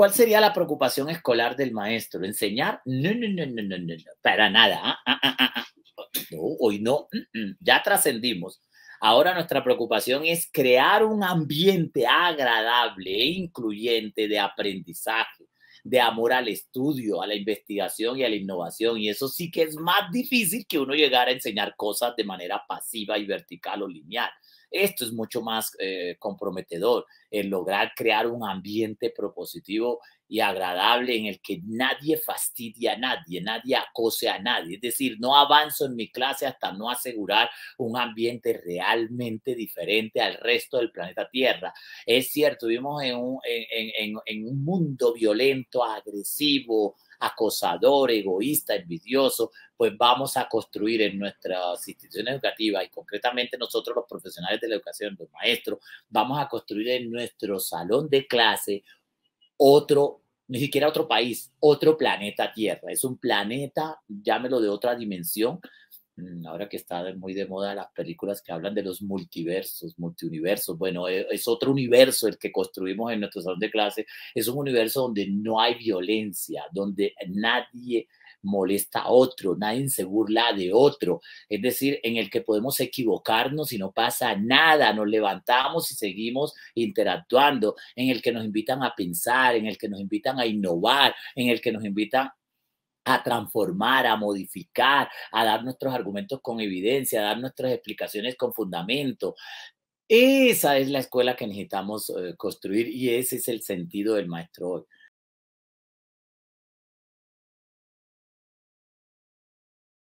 ¿Cuál sería la preocupación escolar del maestro? ¿Enseñar? No, no, no, no, no, no, para nada. Ah, ah, ah, no, hoy no, mm, mm, ya trascendimos. Ahora nuestra preocupación es crear un ambiente agradable e incluyente de aprendizaje de amor al estudio, a la investigación y a la innovación. Y eso sí que es más difícil que uno llegar a enseñar cosas de manera pasiva y vertical o lineal. Esto es mucho más eh, comprometedor, el lograr crear un ambiente propositivo y agradable en el que nadie fastidia a nadie, nadie acose a nadie. Es decir, no avanzo en mi clase hasta no asegurar un ambiente realmente diferente al resto del planeta Tierra. Es cierto, vivimos en un mundo violento agresivo, acosador, egoísta, envidioso, pues vamos a construir en nuestras instituciones educativas y concretamente nosotros los profesionales de la educación, los maestros, vamos a construir en nuestro salón de clase otro, ni siquiera otro país, otro planeta Tierra. Es un planeta, llámelo de otra dimensión, Mm, ahora que está muy de moda las películas que hablan de los multiversos, multiuniversos. Bueno, e, es otro universo el que construimos en nuestro salón de clase. Es un universo donde no hay violencia, donde nadie molesta a otro, nadie se burla de otro, es decir, en el que podemos equivocarnos y no pasa nada, nos levantamos y seguimos interactuando, en el que nos invitan a pensar, en el que nos invitan a innovar, en el que nos invitan a transformar, a modificar, a dar nuestros argumentos con evidencia, a dar nuestras explicaciones con fundamento. Esa es la escuela que necesitamos eh, construir y ese es el sentido del maestro hoy.